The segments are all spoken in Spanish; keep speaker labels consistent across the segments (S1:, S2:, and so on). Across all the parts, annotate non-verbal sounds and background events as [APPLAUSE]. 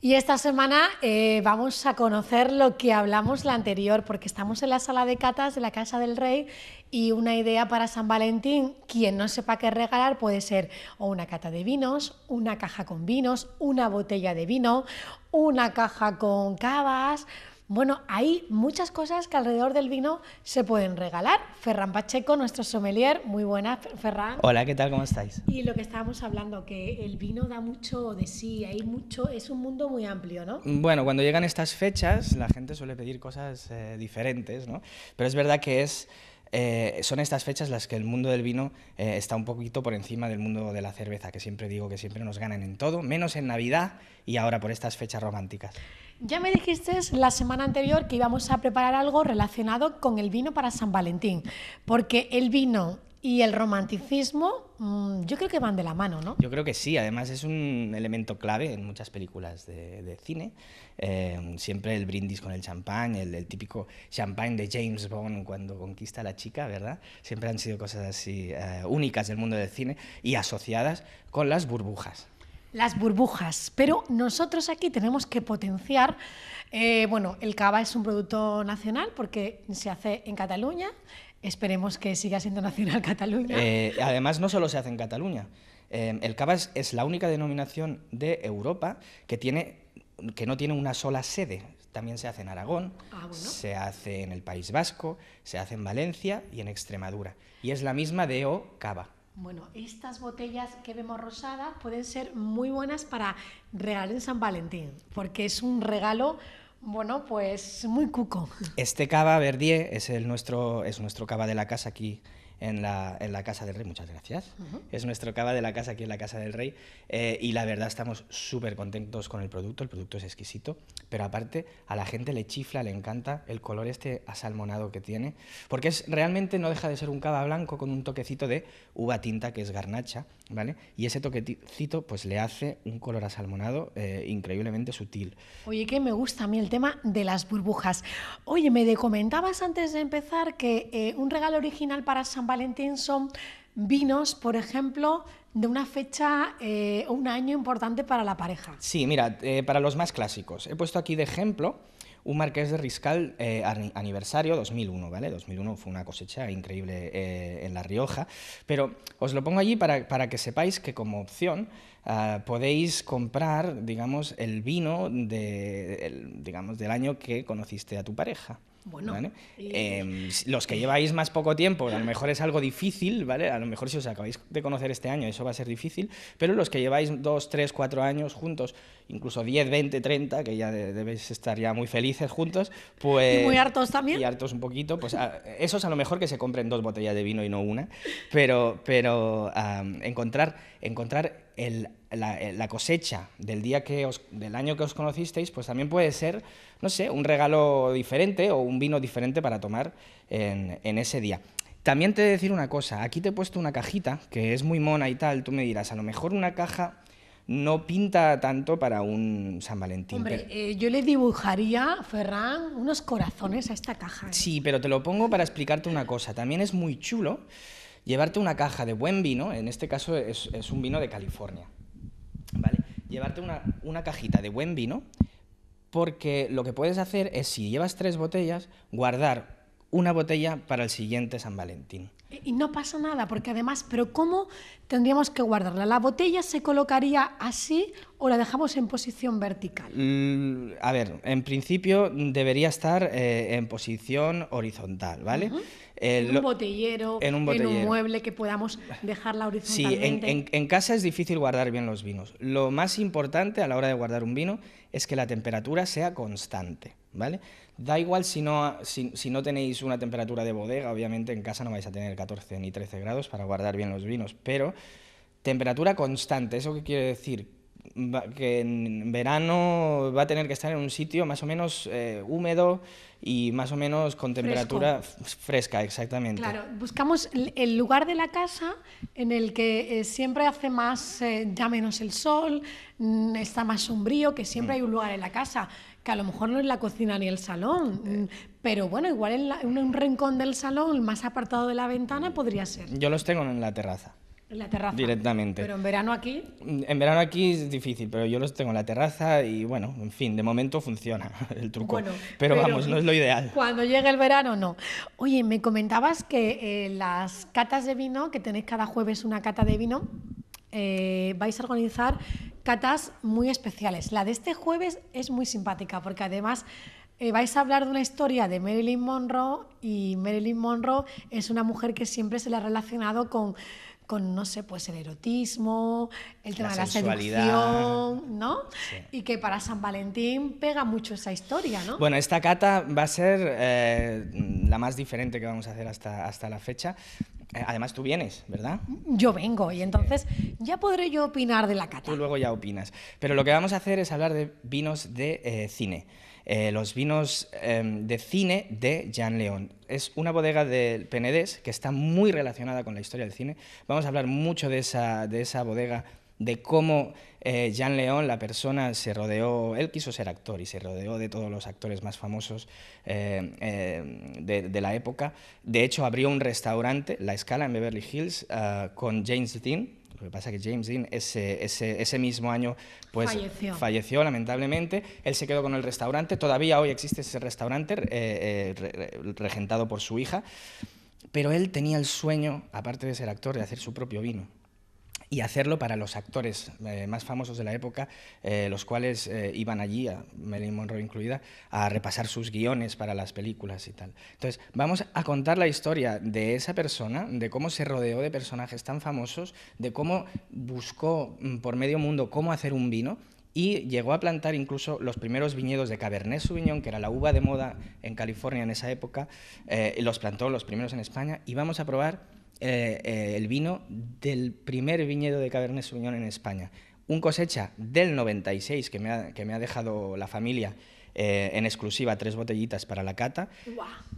S1: Y esta semana eh, vamos a conocer lo que hablamos la anterior, porque estamos en la sala de catas de la Casa del Rey y una idea para San Valentín, quien no sepa qué regalar puede ser una cata de vinos, una caja con vinos, una botella de vino, una caja con cavas, bueno, hay muchas cosas que alrededor del vino se pueden regalar. Ferran Pacheco, nuestro sommelier, muy buenas, Ferran.
S2: Hola, ¿qué tal? ¿Cómo estáis?
S1: Y lo que estábamos hablando, que el vino da mucho de sí, hay mucho, es un mundo muy amplio, ¿no?
S2: Bueno, cuando llegan estas fechas, la gente suele pedir cosas eh, diferentes, ¿no? Pero es verdad que es eh, son estas fechas las que el mundo del vino eh, está un poquito por encima del mundo de la cerveza, que siempre digo que siempre nos ganan en todo, menos en Navidad y ahora por estas fechas románticas.
S1: Ya me dijiste la semana anterior que íbamos a preparar algo relacionado con el vino para San Valentín, porque el vino y el romanticismo, mm, yo creo que van de la mano, ¿no?
S2: Yo creo que sí, además es un elemento clave en muchas películas de, cine. Eh, siempre el brindis con el champán, el, típico champán de James Bond cuando conquista a la chica, ¿verdad? Siempre han sido cosas así eh, únicas del mundo del cine y asociadas con las burbujas
S1: las burbujas. Pero nosotros aquí tenemos que potenciar, eh, bueno, el cava es un producto nacional porque se hace en Cataluña, Esperemos que siga siendo nacional [LAUGHS] Cataluña. Eh,
S2: además, no solo se hace en Cataluña. Eh, el cava es, la única denominación de Europa que, tiene, que no tiene una sola sede. También se hace en Aragón,
S1: ah, se
S2: hace en el País Vasco, se hace en Valencia y en Extremadura. Y es la misma de O cava.
S1: Bueno, estas botellas que vemos rosadas pueden ser muy buenas para Real en San Valentín, porque es un regalo bueno, pues muy cuco.
S2: Este cava Verdier es, el nuestro, es nuestro cava de la casa aquí en la, en la Casa del Rey. Muchas gracias. Es nuestro cava de la casa aquí en la Casa del Rey. Eh, y la verdad estamos súper contentos con el producto. El producto es exquisito. Pero aparte a la gente le chifla, le encanta el color este asalmonado que tiene. Porque es, realmente no deja de ser un cava blanco con un toquecito de uva tinta que es garnacha. ¿vale? Y ese toquecito pues le hace un color asalmonado eh, increíblemente sutil.
S1: Oye, que me gusta a mí el tema de las burbujas. Oye, me comentabas antes de empezar que eh, un regalo original para San Valentín son vinos, por ejemplo, de una fecha o eh, un año importante para la pareja.
S2: Sí, mira, eh, para los más clásicos. He puesto aquí de ejemplo un Marqués de Riscal eh, aniversario 2001, ¿vale? 2001 fue una cosecha increíble en La Rioja, pero os lo pongo allí para, para que sepáis que como opción Ah, podéis comprar, digamos, el vino de, digamos, del año que conociste a tu pareja. Bueno, em, pues, los que lleváis más poco tiempo, a lo [LAUGHS] mejor es algo difícil, ¿vale? A lo mejor si os acabáis de conocer este año, eso va a ser difícil, pero los que lleváis dos, tres, cuatro años juntos, incluso 10, 20, 30, que ya debéis estar ya muy felices juntos, pues... Y muy hartos también. Y hartos un poquito, pues eso es a lo mejor que se compren dos botellas de vino y no una, pero, pero encontrar encontrar eh, la, cosecha del día que del año que os conocisteis, pues también puede ser, no sé, un regalo diferente o un vino diferente para tomar en, ese día. También te he decir una cosa, aquí te he puesto una cajita que es muy mona y tal, tú me dirás, a lo mejor una caja no pinta tanto para un San Valentín. Hombre,
S1: eh, yo le dibujaría, Ferran, unos corazones a esta caja. ¿eh?
S2: Sí, pero te lo pongo para explicarte una cosa, también es muy chulo Llevarte una caja de buen vino, en este caso es, un vino de California, ¿vale? Llevarte una, una cajita de buen vino porque lo que puedes hacer es, si llevas tres botellas, guardar una botella para el siguiente San Valentín.
S1: Y no pasa nada, porque además, pero ¿cómo tendríamos que guardarla? ¿La botella se colocaría así o la dejamos en posición vertical?
S2: Mm, a ver, en principio debería estar eh, en posición horizontal, ¿vale? Eh, en, un
S1: botellero, en, un mueble que podamos dejarla horizontalmente. Sí,
S2: en casa es difícil guardar bien los vinos. Lo más importante a la hora de guardar un vino es que la temperatura sea constante, ¿vale? Da igual si no, si, no tenéis una temperatura de bodega, obviamente en casa no vais a tener 14 ni 13 grados para guardar bien los vinos, pero temperatura constante, ¿eso qué quiere decir? que en verano va a tener que estar en un sitio más o menos eh, húmedo y más o menos con temperatura fresca, exactamente. Claro,
S1: buscamos el lugar de la casa en el que eh, siempre hace más, eh, ya menos el sol, mm, está más sombrío, que siempre mm. hay un lugar en la casa, que a lo mejor no es la cocina ni el salón, mm, pero bueno, igual en un rincón del salón más apartado de la ventana podría ser.
S2: Yo los tengo en la terraza. En la terraza. Directamente. Pero en
S1: verano aquí.
S2: Mm, en verano aquí es difícil, pero yo los tengo en la terraza y bueno, en fin, de momento funciona [LAUGHS] el truco. pero, vamos, no es lo ideal.
S1: Cuando llegue el verano, no. Oye, me comentabas que eh, las catas de vino, que tenéis cada jueves una cata de vino, eh, vais a organizar catas muy especiales. La de este jueves es muy simpática porque además eh, vais a hablar de una historia de Marilyn Monroe y Marilyn Monroe es una mujer que siempre se le ha relacionado con con, no sé, pues el erotismo, el tema de la seducción, ¿no? Y que para San Valentín pega mucho esa historia, ¿no?
S2: Bueno, esta cata va a ser eh, la más diferente que vamos a hacer hasta, hasta la fecha, eh, además, tú vienes, ¿verdad?
S1: Yo vengo y entonces ya podré yo opinar de la cata.
S2: Tú luego ya opinas. Pero lo que vamos a hacer es hablar de vinos de eh, cine. Eh, los vinos em, de cine de Jean León. Es una bodega del Penedés que está muy relacionada con la historia del cine. Vamos a hablar mucho de esa, de esa bodega de cómo eh, Jean León, la persona, se rodeó, él quiso ser actor y se rodeó de todos los actores más famosos eh, eh, de, la época. De hecho, abrió un restaurante, La Escala, en Beverly Hills, ah, con James Dean. Lo que pasa es que James Dean ese, ese, mismo año pues, falleció. lamentablemente. Él se quedó con el restaurante. Todavía hoy existe ese restaurante regentado por su hija. Pero él tenía el sueño, aparte de ser actor, de hacer su propio vino y hacerlo para los actores eh, más famosos de la época, eh, los cuales eh, iban allí, a Marilyn Monroe incluida, a repasar sus guiones para las películas y tal. Entonces, vamos a contar la historia de esa persona, de cómo se rodeó de personajes tan famosos, de cómo buscó mm, por medio mundo cómo hacer un vino y llegó a plantar incluso los primeros viñedos de Cabernet Sauvignon, que era la uva de moda en California en esa época, los plantó los primeros en España y vamos a probar eh, eh, el vino del primer viñedo de Cabernet Sauvignon en España. Un cosecha del 96 que me ha, que me ha dejado la familia eh, en exclusiva tres botellitas para la cata.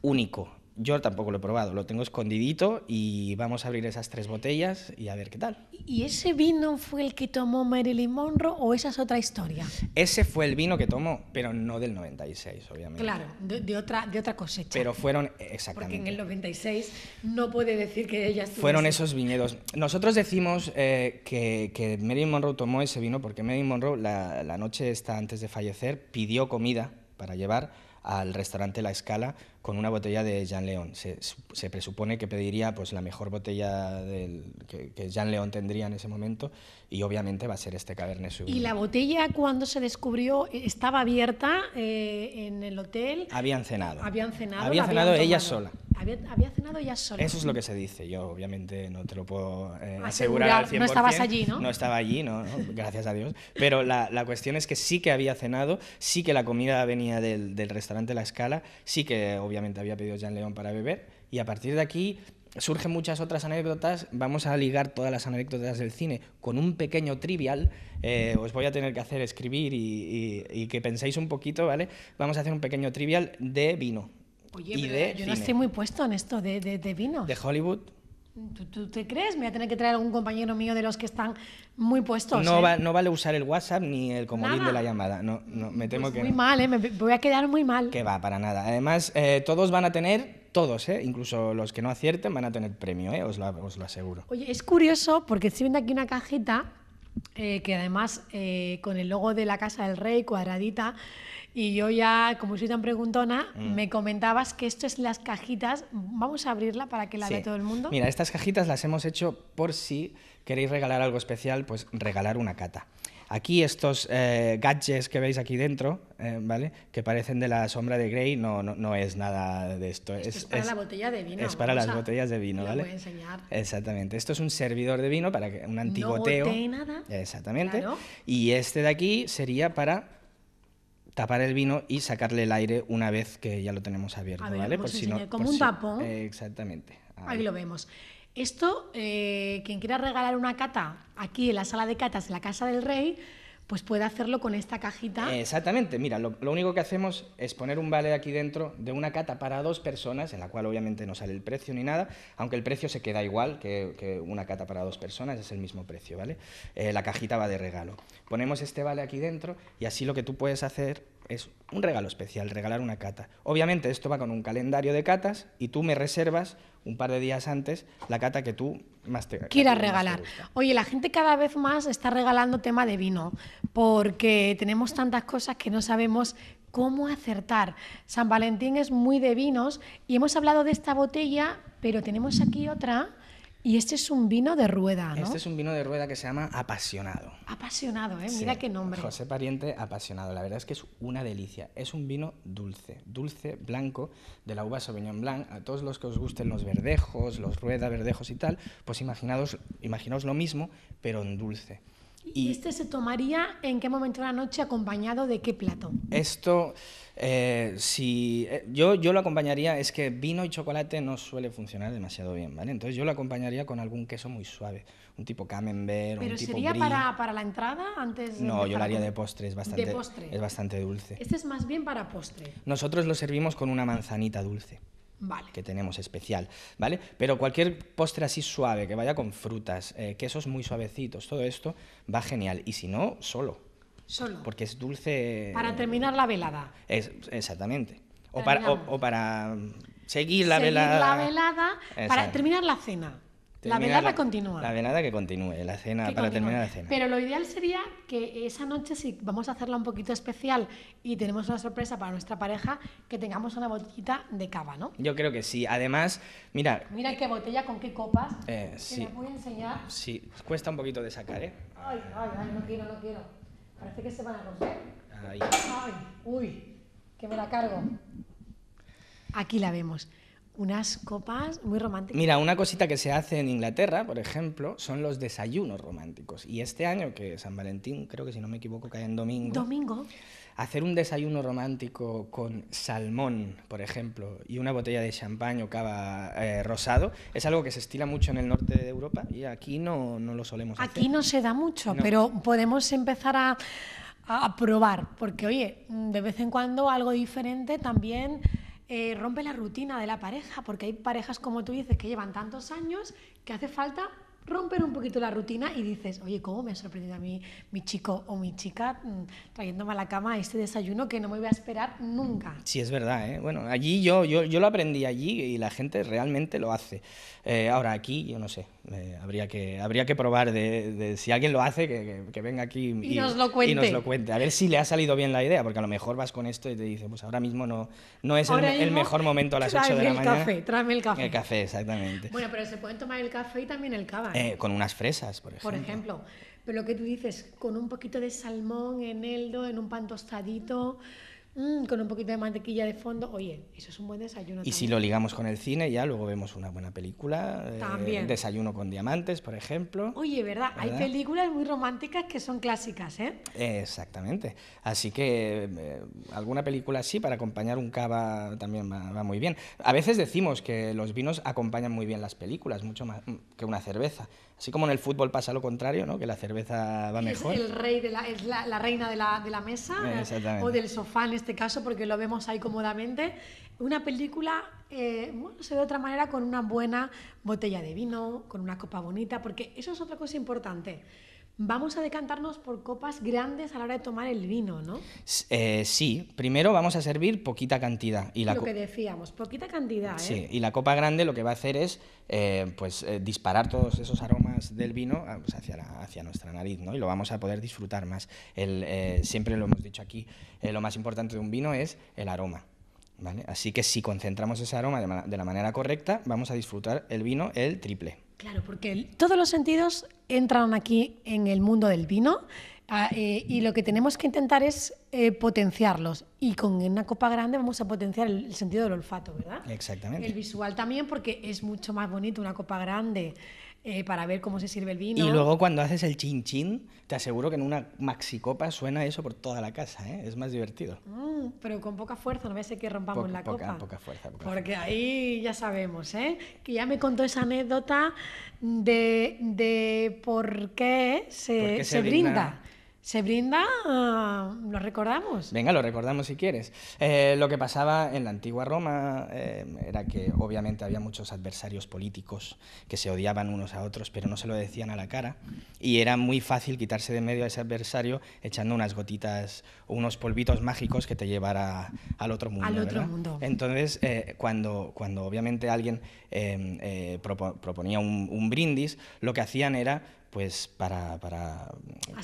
S2: Único, yo tampoco lo he probado, lo tengo escondidito y vamos a abrir esas tres botellas y a ver qué tal.
S1: ¿Y ese vino fue el que tomó Marilyn Monroe o esa es otra historia?
S2: Ese fue el vino que tomó, pero no del 96, obviamente. Claro,
S1: de, otra, de otra cosecha.
S2: Pero fueron, exactamente. Porque en
S1: el 96 no puede decir
S2: que ellas Fueron esos viñedos. Nosotros decimos eh, que, Marilyn Monroe tomó ese vino porque Marilyn Monroe, la, noche antes de fallecer, pidió comida para llevar al restaurante La Escala con una botella de Jean León. Se, presupone que pediría pues, la mejor botella que, Jean León tendría en ese momento y obviamente va a ser este Cabernet Sauvignon. ¿Y la
S1: botella cuando se descubrió estaba abierta eh, en el hotel?
S2: Habían cenado. Habían cenado. Había cenado ella sola.
S1: Había, cenado ya solo. Eso es lo
S2: que se dice. Yo obviamente no te lo puedo eh, ah, asegurar al 100%. No estabas allí, ¿no? No estaba allí, no, gracias a Dios. Pero la, cuestión es que sí que había cenado, sí que la comida venía del, del restaurante La Escala, sí que obviamente había pedido Jean León para beber. Y a partir de aquí surgen muchas otras anécdotas. Vamos a ligar todas las anécdotas del cine con un pequeño trivial. Eh, os voy a tener que hacer escribir y, y que penséis un poquito, ¿vale? Vamos a hacer un pequeño trivial de vino.
S1: Oye, yo no estoy muy puesto en esto de, de, de vinos. De Hollywood. ¿Tú, ¿Tú, te crees? Me voy a tener que traer algún compañero mío de los que están muy puestos. No, eh? no
S2: vale usar el WhatsApp ni el comodín de la llamada. No, no me temo pues que. Muy
S1: mal, ¿eh? me voy a quedar muy mal. Que
S2: va, para nada. Además, eh, todos van a tener, todos, ¿eh? incluso los que no acierten, van a tener premio, ¿eh? os, lo, os lo aseguro.
S1: Oye, es curioso porque estoy viendo aquí una cajita eh, que además eh, con el logo de la Casa del Rey, cuadradita, y yo ya, como soy tan preguntona, mm. me comentabas que esto es las cajitas, vamos a abrirla para que la vea todo el mundo. Mira,
S2: estas cajitas las hemos hecho por si queréis regalar algo especial, pues regalar una cata. Aquí estos eh, gadgets que veis aquí dentro, eh, ¿vale? Que parecen de la sombra de Grey, no, no, no es nada de esto. Es, es para la botella de vino. Es para las botellas de vino, ¿vale? Lo voy a enseñar. Exactamente. Esto es un servidor de vino para que, un antigoteo. No nada. Exactamente. Y este de aquí sería para tapar el vino y sacarle el aire una vez que ya lo tenemos abierto, ¿vale? Por si no, como un tapón. exactamente. Ahí lo
S1: vemos. Esto, eh, quien quiera regalar una cata aquí en la sala de catas, en la Casa del Rey, pues puede hacerlo con esta cajita.
S2: Exactamente, mira, lo, único que hacemos es poner un vale aquí dentro de una cata para dos personas, en la cual obviamente no sale el precio ni nada, aunque el precio se queda igual que, una cata para dos personas, es el mismo precio, ¿vale? Eh, la cajita va de regalo. Ponemos este vale aquí dentro y así lo que tú puedes hacer es un regalo especial, regalar una cata. Obviamente esto va con un calendario de catas y tú me reservas un par de días antes la cata que tú más te quieras regalar.
S1: Oye, la gente cada vez más está regalando tema de vino porque tenemos tantas cosas que no sabemos cómo acertar. San Valentín es muy de vinos y hemos hablado de esta botella, pero tenemos aquí otra y este es un vino de rueda, ¿no? Este es
S2: un vino de rueda que se llama Apasionado.
S1: Apasionado, ¿eh? Mira qué nombre. José
S2: Pariente Apasionado. La verdad es que es una delicia. Es un vino dulce, dulce, blanco, de la uva Sauvignon Blanc. A todos los que os gusten los verdejos, los rueda, verdejos y tal, pues imaginaos, imaginaos lo mismo, pero en dulce. ¿Y este
S1: se tomaría en qué momento de la noche acompañado de qué plato?
S2: Esto, eh, si eh, yo, lo acompañaría, es que vino y chocolate no suele funcionar demasiado bien, ¿vale? Entonces yo lo acompañaría con algún queso muy suave, un tipo camembert, o un tipo sería para,
S1: para, la entrada antes? no, yo lo haría de
S2: postre, bastante, de postre. es bastante dulce. Este
S1: es más bien para postre.
S2: Nosotros lo servimos con una manzanita dulce que tenemos especial, ¿vale? Pero cualquier postre así suave, que vaya con frutas, eh, quesos muy suavecitos, todo esto va genial. Y si no, solo. Solo. Porque es dulce. Para
S1: terminar la velada.
S2: Es, exactamente. O para, o, para, seguir la velada. la
S1: velada, para terminar la cena
S2: la velada continúa. La velada que continúe, la cena, para terminar la cena.
S1: Pero lo ideal sería que esa noche, si vamos a hacerla un poquito especial y tenemos una sorpresa para nuestra pareja, que tengamos una botellita de cava, ¿no?
S2: Yo creo que sí. Además, mira.
S1: Mira qué botella, con qué copas.
S2: Eh, que sí. Te voy a enseñar. Sí, cuesta un poquito de sacar, ¿eh?
S1: Ay, ay, ay, no quiero, no quiero. Parece que se van a romper. Ay. ay, uy, que me la cargo. Aquí la vemos. Unas copas muy románticas. Mira,
S2: una cosita que se hace en Inglaterra, por ejemplo, son los desayunos románticos. Y este año, que San Valentín, creo que si no me equivoco, cae en domingo. Domingo. Hacer un desayuno romántico con salmón, por ejemplo, y una botella de champán o cava eh, rosado, es algo que se estila mucho en el norte de Europa y aquí no, lo solemos hacer. Aquí
S1: no se da mucho, pero podemos empezar a, a probar, porque oye, de vez en cuando algo diferente también eh, rompe la rutina de la pareja, porque hay parejas, como tú dices, que llevan tantos años que hace falta romper un poquito la rutina y dices, oye, ¿cómo me ha sorprendido a mí mi chico o mi chica mm, trayéndome a la cama este desayuno que no me voy a esperar nunca?
S2: Sí, es verdad. ¿eh? Bueno, allí yo, yo, yo, lo aprendí allí y la gente realmente lo hace. Eh, ahora aquí, yo no sé, eh, habría, que, habría que probar de, si alguien lo hace, que, que, venga aquí y, nos lo cuente. A ver si le ha salido bien la idea, porque a lo mejor vas con esto y te dice, pues ahora mismo no, no es el, mejor momento a las 8 de la mañana. Tráeme el café, tráeme el café. El café, exactamente. Bueno,
S1: pero se pueden tomar el café y también el cava. Eh,
S2: con unas fresas, por ejemplo. Por ejemplo.
S1: Pero lo que tú dices, con un poquito de salmón en eldo, en un pan tostadito. Mm, con un poquito de mantequilla de fondo, oye, eso es un buen desayuno. Y si lo
S2: ligamos con el cine, ya luego vemos una buena película. Eh, también. desayuno con diamantes, por ejemplo.
S1: Oye, ¿verdad? Hay películas muy románticas que son clásicas, ¿eh?
S2: exactamente. Así que eh, alguna película así para acompañar un cava también va, muy bien. A veces decimos que los vinos acompañan muy bien las películas, mucho más mm, que una cerveza. Así como en el fútbol pasa lo contrario, ¿no? Que la cerveza va mejor. Es el
S1: rey de la, es la, reina de la, de la mesa o del sofá en este caso porque lo vemos ahí cómodamente, una película, eh, se ve de otra manera con una buena botella de vino, con una copa bonita, porque eso es otra cosa importante. Vamos a decantarnos por copas grandes a la hora de tomar el vino, ¿no?
S2: Eh, sí, primero vamos a servir poquita cantidad. Y la lo que
S1: decíamos, poquita cantidad. ¿eh? Sí,
S2: y la copa grande lo que va a hacer es eh, pues, eh, disparar todos esos aromas del vino ah, pues, hacia, hacia nuestra nariz, ¿no? Y lo vamos a poder disfrutar más. El, siempre lo hemos dicho aquí, lo más importante de un vino es el aroma. ¿vale? Así que si concentramos ese aroma de la manera correcta, vamos a disfrutar el vino el triple.
S1: Claro, porque todos los sentidos entran aquí en el mundo del vino ah, eh, y lo que tenemos que intentar es eh, potenciarlos. Y con una copa grande vamos a potenciar el, sentido del olfato, ¿verdad?
S2: Exactamente. El
S1: visual también, porque es mucho más bonito una copa grande. Eh, para ver cómo se sirve el vino. Y luego
S2: cuando haces el chin chin, te aseguro que en una maxicopa suena eso por toda la casa, ¿eh? es más divertido.
S1: Mm, pero con poca fuerza, no veas que rompamos la copa.
S2: Poca fuerza, Porque
S1: ahí ya sabemos, ¿eh? que ya me contó esa anécdota de, por qué se brinda. ¿Se brinda? ¿Lo recordamos?
S2: Venga, lo recordamos si quieres. Eh, lo que pasaba en la antigua Roma eh, era que obviamente había muchos adversarios políticos que se odiaban unos a otros, pero no se lo decían a la cara. Y era muy fácil quitarse de medio a ese adversario echando unas gotitas, unos polvitos mágicos que te llevara al otro mundo. Al otro mundo. Entonces, eh, cuando, cuando obviamente alguien proponía un brindis, lo que hacían era pues para,
S1: mm,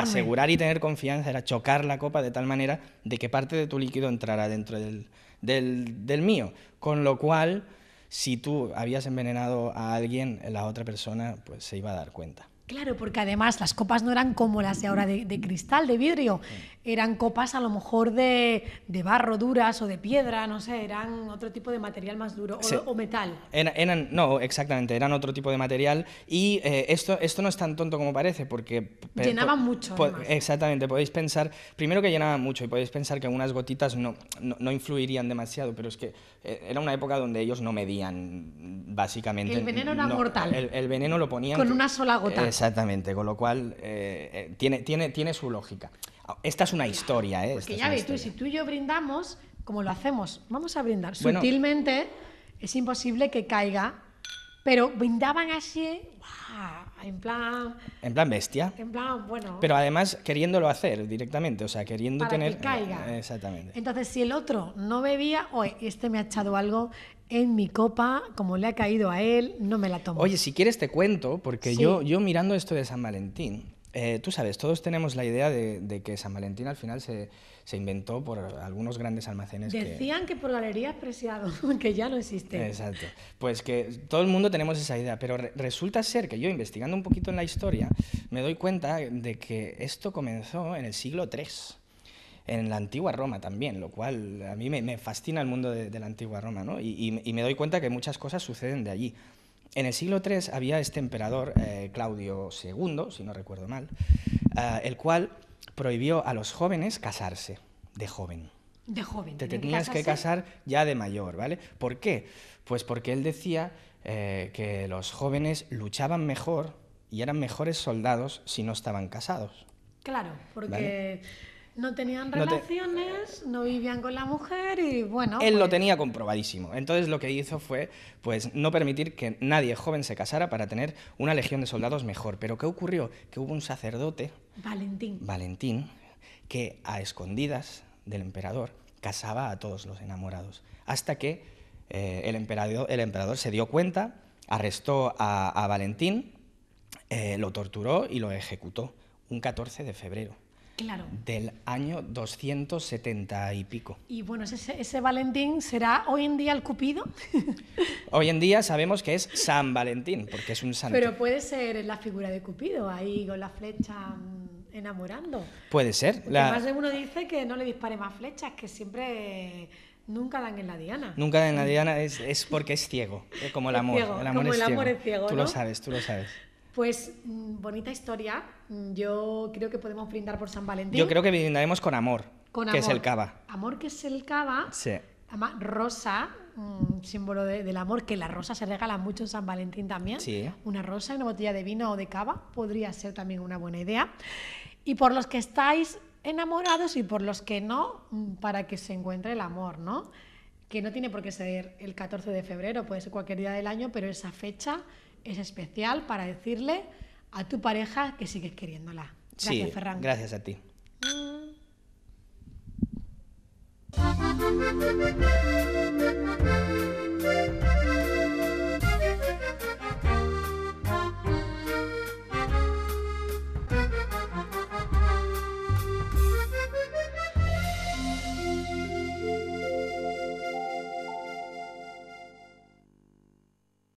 S1: asegurar
S2: y tener confianza, era chocar la copa de tal manera de que parte de tu líquido entrara dentro del, del, mío. Con lo cual, si tú habías envenenado a alguien, la otra persona pues, se iba a dar cuenta.
S1: Claro, porque además las copas no eran como las de ahora de, cristal, de vidrio, eran copas a lo mejor de, barro duras o de piedra, no sé, eran otro tipo de material más duro o, metal.
S2: eran, no, exactamente, eran otro tipo de material y eh, esto, esto no es tan tonto como parece porque... Llenaban mucho. exactamente, podéis pensar, primero que llenaban mucho y podéis pensar que unas gotitas no, influirían demasiado, pero es que eh, era una época donde ellos no medían básicamente. El veneno era mortal. El, veneno lo ponían... Con una
S1: sola gota. Eh,
S2: Exactamente, con lo cual eh, eh, tiene, tiene, tiene su lógica. Esta es una pues historia, ¿eh? Porque ya ves si
S1: tú y yo brindamos, como lo hacemos, vamos a brindar sutilmente, es imposible que caiga pero brindaban así, en plan...
S2: En plan bestia.
S1: En plan, bueno...
S2: Pero además queriéndolo hacer directamente, o sea, queriendo tener... Que caiga. Exactamente.
S1: Entonces, si el otro no bebía, oye, este me ha echado algo en mi copa, como le ha caído a él, no me la tomo. Oye,
S2: si quieres te cuento, porque yo, yo mirando esto de San Valentín, eh, tú sabes, todos tenemos la idea de, de que San Valentín al final se se inventó por algunos grandes almacenes. Decían
S1: que, por galerías preciado, [LAUGHS] que ya no existe Exacto.
S2: Pues que todo el mundo tenemos esa idea, pero resulta ser que yo investigando un poquito en la historia me doy cuenta de que esto comenzó en el siglo III en la antigua Roma también, lo cual a mí me, fascina el mundo de, la antigua Roma, ¿no? Y, me doy cuenta que muchas cosas suceden de allí. En el siglo III había este emperador, eh, Claudio II, si no recuerdo mal, eh, el cual prohibió a los jóvenes casarse de joven.
S1: De joven. Te tenías que, casar
S2: ya de mayor, ¿vale? ¿Por qué? Pues porque él decía eh, que los jóvenes luchaban mejor y eran mejores soldados si no estaban casados.
S1: Claro, porque no tenían relaciones, no vivían con la mujer y bueno. Él lo pues tenía
S2: comprobadísimo. Entonces lo que hizo fue pues no permitir que nadie joven se casara para tener una legión de soldados mejor. Pero ¿qué ocurrió? Que hubo un sacerdote,
S1: Valentín,
S2: Valentín que a escondidas del emperador casaba a todos los enamorados. Hasta que eh, el, emperador, el emperador se dio cuenta, arrestó a, Valentín, eh, lo torturó y lo ejecutó un 14 de febrero. Claro. Del año 270 y pico.
S1: Y bueno, ese, ese Valentín será hoy en día el Cupido. [LAUGHS]
S2: hoy en día sabemos que es San Valentín, porque es un santo. Pero
S1: puede ser la figura de Cupido, ahí con la flecha mm, enamorando.
S2: Puede ser. Además de
S1: uno dice que no le dispare más flechas, que siempre nunca dan en la diana. Nunca dan en la
S2: diana es, porque es ciego, como el amor. el amor, es, ciego. Tú lo sabes, tú lo sabes.
S1: Pues mm, bonita historia. Mm, yo creo que podemos brindar por San Valentín. Yo creo
S2: que brindaremos con amor, que es el cava.
S1: Amor que es el cava. Sí. rosa, mm, símbolo del amor, que la rosa se regala mucho en San Valentín también. Sí. Una rosa y una botella de vino o de cava podría ser también una buena idea. Y por los que estáis enamorados y por los que no, para que se encuentre el amor, ¿no? Que no tiene por qué ser el 14 de febrero, puede ser cualquier día del año, pero esa fecha es especial para decirle a tu pareja que sigues queriéndola. Gracias, Ferran. Gracias
S2: a ti. Mm.